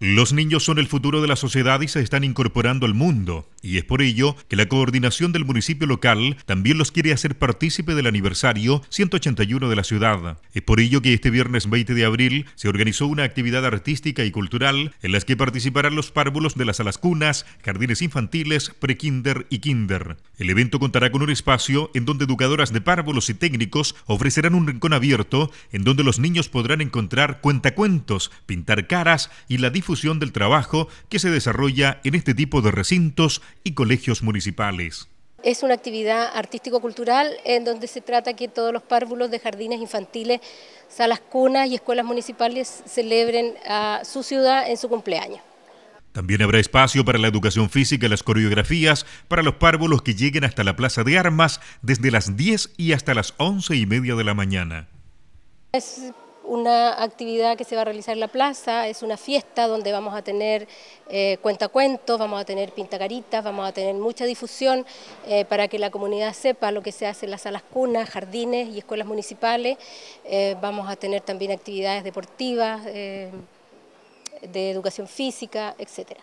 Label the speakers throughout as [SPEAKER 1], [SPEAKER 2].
[SPEAKER 1] Los niños son el futuro de la sociedad y se están incorporando al mundo y es por ello que la coordinación del municipio local también los quiere hacer partícipe del aniversario 181 de la ciudad. Es por ello que este viernes 20 de abril se organizó una actividad artística y cultural en las que participarán los párvulos de las alascunas, jardines infantiles, prekinder y kinder. El evento contará con un espacio en donde educadoras de párvulos y técnicos ofrecerán un rincón abierto en donde los niños podrán encontrar cuentacuentos, pintar caras y la difusión del trabajo que se desarrolla en este tipo de recintos y colegios municipales.
[SPEAKER 2] Es una actividad artístico-cultural en donde se trata que todos los párvulos de jardines infantiles, salas cunas y escuelas municipales celebren a su ciudad en su cumpleaños.
[SPEAKER 1] También habrá espacio para la educación física y las coreografías para los párvulos que lleguen hasta la Plaza de Armas desde las 10 y hasta las 11 y media de la mañana
[SPEAKER 2] una actividad que se va a realizar en la plaza, es una fiesta donde vamos a tener eh, cuentacuentos, vamos a tener pintacaritas, vamos a tener mucha difusión eh, para que la comunidad sepa lo que se hace en las salas cunas, jardines y escuelas municipales. Eh, vamos a tener también actividades deportivas, de educación física, etcétera.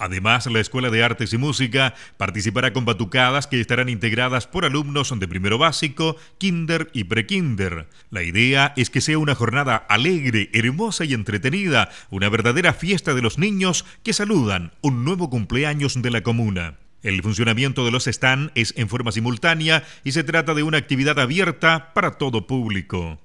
[SPEAKER 1] Además, la Escuela de Artes y Música participará con batucadas que estarán integradas por alumnos de primero básico, kinder y prekinder. La idea es que sea una jornada alegre, hermosa y entretenida, una verdadera fiesta de los niños que saludan un nuevo cumpleaños de la comuna. El funcionamiento de los stand es en forma simultánea y se trata de una actividad abierta para todo público.